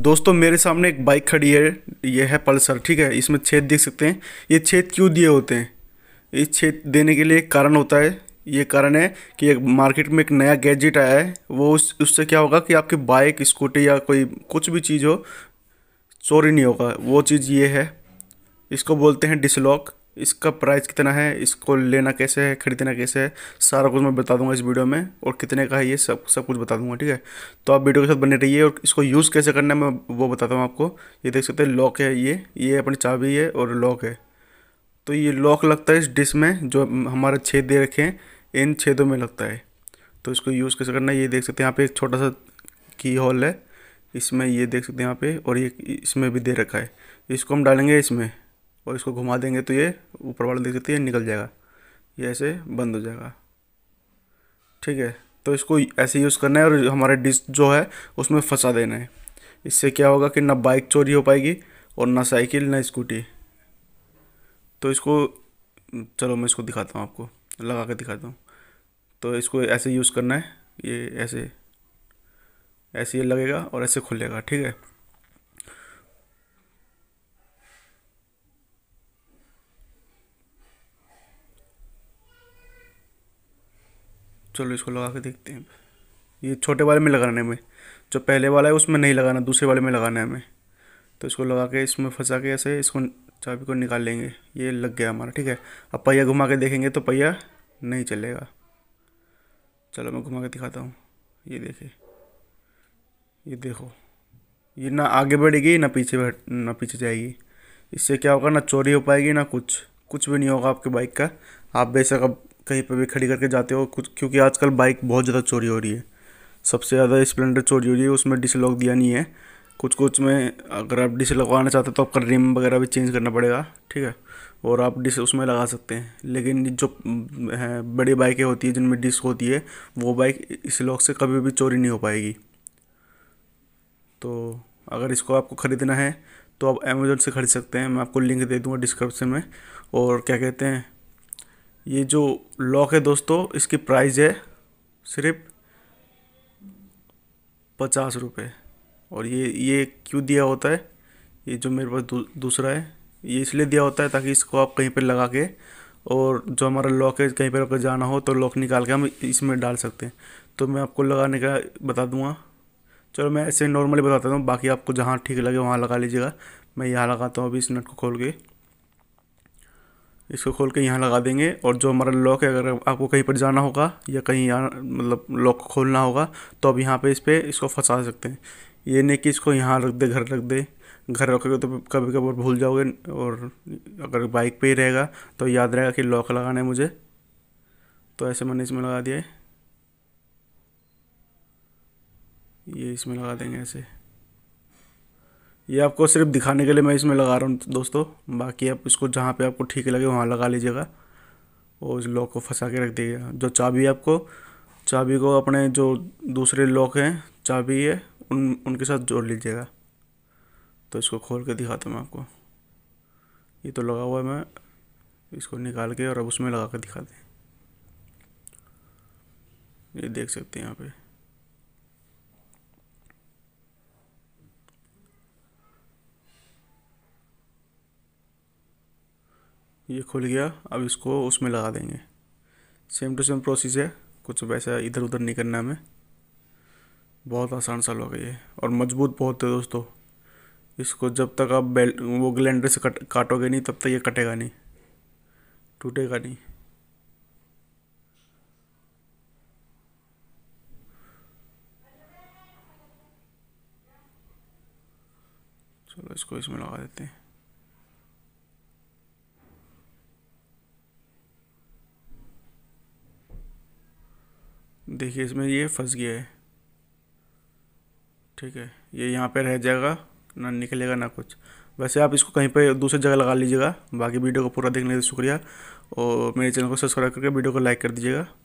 दोस्तों मेरे सामने एक बाइक खड़ी है ये है पल्सर ठीक है इसमें छेद देख सकते हैं ये छेद क्यों दिए होते हैं इस छेद देने के लिए एक कारण होता है ये कारण है कि एक मार्केट में एक नया गैजेट आया है वो उस उससे क्या होगा कि आपकी बाइक स्कूटी या कोई कुछ भी चीज़ हो चोरी नहीं होगा वो चीज़ ये है इसको बोलते हैं डिसलॉक इसका प्राइस कितना है इसको लेना कैसे है ख़रीदना कैसे है सारा कुछ मैं बता दूंगा इस वीडियो में और कितने का है ये सब सब कुछ बता दूंगा ठीक है तो आप वीडियो के साथ बने रहिए और इसको यूज़ कैसे करना है मैं वो बताता हूँ आपको ये देख सकते हैं लॉक है ये ये अपनी चाबी है और लॉक है तो ये लॉक लगता है इस डिश में जो हमारे छेद दे रखे हैं इन छेदों में लगता है तो इसको यूज़ कैसे करना है ये देख सकते हैं यहाँ पे एक छोटा सा की हॉल है इसमें ये देख सकते हैं यहाँ पे और ये इसमें भी दे रखा है इसको हम डालेंगे इसमें और इसको घुमा देंगे तो ये ऊपर वाला देख सकते हैं निकल जाएगा ये ऐसे बंद हो जाएगा ठीक है तो इसको ऐसे यूज़ करना है और हमारे डिस्क जो है उसमें फंसा देना है इससे क्या होगा कि ना बाइक चोरी हो पाएगी और ना साइकिल ना स्कूटी तो इसको चलो मैं इसको दिखाता हूँ आपको लगा के दिखाता हूँ तो इसको ऐसे यूज़ करना है ये ऐसे ऐसे ये लगेगा और ऐसे खुलेगा ठीक है चलो इसको लगा के देखते हैं ये छोटे वाले में लगाने में जो पहले वाला है उसमें नहीं लगाना दूसरे वाले में लगाना है हमें तो इसको लगा के इसमें फंसा के ऐसे इसको चाबी को निकाल लेंगे ये लग गया हमारा ठीक है अब पहिया घुमा के देखेंगे तो पहिया नहीं चलेगा चलो मैं घुमा के दिखाता हूँ ये देखिए ये देखो ये ना आगे बढ़ेगी ना पीछे ना पीछे जाएगी इससे क्या होगा ना चोरी हो पाएगी ना कुछ कुछ भी नहीं होगा आपके बाइक का आप बेशक अब कहीं पर भी खड़ी करके जाते हो कुछ क्योंकि आजकल बाइक बहुत ज़्यादा चोरी हो रही है सबसे ज़्यादा स्प्लेंडर चोरी हो रही है उसमें डिस लॉक दिया नहीं है कुछ कुछ में अगर आप डिस लगवाना चाहते हो तो आपका रिम वगैरह भी चेंज करना पड़ेगा ठीक है और आप डिस उसमें लगा सकते हैं लेकिन जो है बड़ी बाइकें होती है जिनमें डिस्क होती है वो बाइक इस लॉक से कभी भी चोरी नहीं हो पाएगी तो अगर इसको आपको ख़रीदना है तो आप अमेज़ोन से ख़रीद सकते हैं मैं आपको लिंक दे दूँगा डिस्क्रिप्शन में और क्या कहते हैं ये जो लॉक है दोस्तों इसकी प्राइस है सिर्फ पचास रुपये और ये ये क्यों दिया होता है ये जो मेरे पास दू, दूसरा है ये इसलिए दिया होता है ताकि इसको आप कहीं पर लगा के और जो हमारा लॉक है कहीं पर अगर जाना हो तो लॉक निकाल के हम इसमें डाल सकते हैं तो मैं आपको लगाने का बता दूंगा चलो मैं ऐसे नॉर्मली बताता हूँ बाकी आपको जहाँ ठीक लगे वहाँ लगा लीजिएगा मैं यहाँ लगाता हूँ अभी इस नट को खोल के इसको खोल के यहाँ लगा देंगे और जो हमारा लॉक है अगर आपको कहीं पर जाना होगा या कहीं यहाँ मतलब लॉक खोलना होगा तो अब यहाँ पे इस पर इसको फंसा सकते हैं ये नहीं कि इसको यहाँ रख दे घर रख दे घर रखोगे तो कभी कभार भूल जाओगे और अगर बाइक पे ही रहेगा तो याद रहेगा कि लॉक लगाना है मुझे तो ऐसे मैंने इसमें लगा दिया है ये इसमें लगा देंगे ऐसे ये आपको सिर्फ दिखाने के लिए मैं इसमें लगा रहा हूँ दोस्तों बाकी आप इसको जहाँ पे आपको ठीक लगे वहाँ लगा लीजिएगा और इस लॉक को फंसा के रख दीजिएगा जो चाबी आपको चाबी को अपने जो दूसरे लॉक हैं चाबी है उन उनके साथ जोड़ लीजिएगा तो इसको खोल के दिखाता हूँ मैं आपको ये तो लगा हुआ है मैं इसको निकाल के और अब उसमें लगा कर दिखा दें ये देख सकते हैं यहाँ पर ये खुल गया अब इसको उसमें लगा देंगे सेम टू सेम प्रोसेस है कुछ वैसा इधर उधर नहीं करना हमें बहुत आसान सा लग ये और मजबूत बहुत है दोस्तों इसको जब तक आप बेल वो ग्लैंडर से कट काटोगे नहीं तब तक ये कटेगा नहीं टूटेगा नहीं चलो इसको इसमें लगा देते हैं देखिए इसमें ये फंस गया है ठीक है ये यहाँ पे रह जाएगा ना निकलेगा ना कुछ वैसे आप इसको कहीं पे दूसरी जगह लगा लीजिएगा बाकी वीडियो को पूरा देखने के लिए शुक्रिया और मेरे चैनल को सब्सक्राइब करके वीडियो को लाइक कर दीजिएगा